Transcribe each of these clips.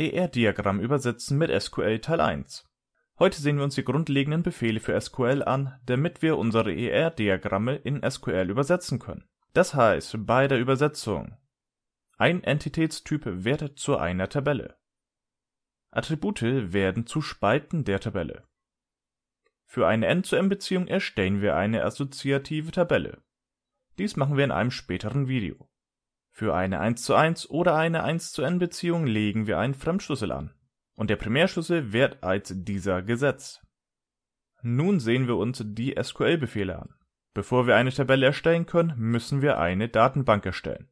ER-Diagramm übersetzen mit SQL Teil 1. Heute sehen wir uns die grundlegenden Befehle für SQL an, damit wir unsere ER-Diagramme in SQL übersetzen können. Das heißt, bei der Übersetzung ein Entitätstyp wird zu einer Tabelle. Attribute werden zu Spalten der Tabelle. Für eine N-zu-M-Beziehung erstellen wir eine assoziative Tabelle. Dies machen wir in einem späteren Video für eine 1 zu 1 oder eine 1 zu n Beziehung legen wir einen Fremdschlüssel an, und der Primärschlüssel wird als dieser gesetzt. Nun sehen wir uns die SQL-Befehle an. Bevor wir eine Tabelle erstellen können, müssen wir eine Datenbank erstellen.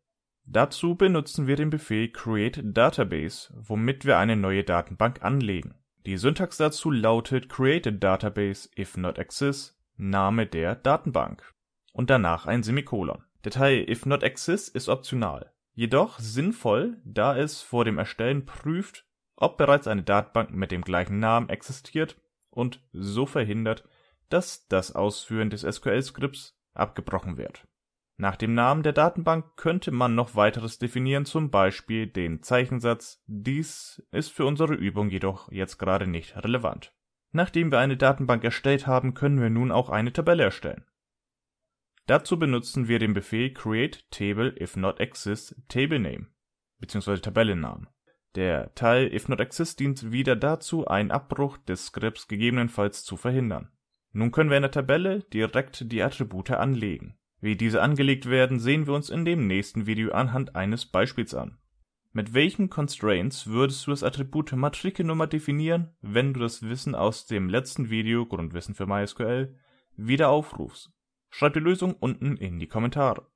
Dazu benutzen wir den Befehl create database, womit wir eine neue Datenbank anlegen. Die Syntax dazu lautet create database if not exists, Name der Datenbank und danach ein Semikolon Detail if not exist ist optional, jedoch sinnvoll, da es vor dem Erstellen prüft, ob bereits eine Datenbank mit dem gleichen Namen existiert und so verhindert, dass das Ausführen des SQL-Skripts abgebrochen wird. Nach dem Namen der Datenbank könnte man noch weiteres definieren, zum Beispiel den Zeichensatz. Dies ist für unsere Übung jedoch jetzt gerade nicht relevant. Nachdem wir eine Datenbank erstellt haben, können wir nun auch eine Tabelle erstellen Dazu benutzen wir den Befehl create table if not exists TableName (bzw. Tabellennamen). Der Teil if not exists dient wieder dazu, einen Abbruch des Skripts gegebenenfalls zu verhindern. Nun können wir in der Tabelle direkt die Attribute anlegen. Wie diese angelegt werden, sehen wir uns in dem nächsten Video anhand eines Beispiels an. Mit welchen Constraints würdest du das Attribut Matrikelnummer definieren, wenn du das Wissen aus dem letzten Video Grundwissen für MySQL wieder aufrufst Schreibt die Lösung unten in die Kommentare.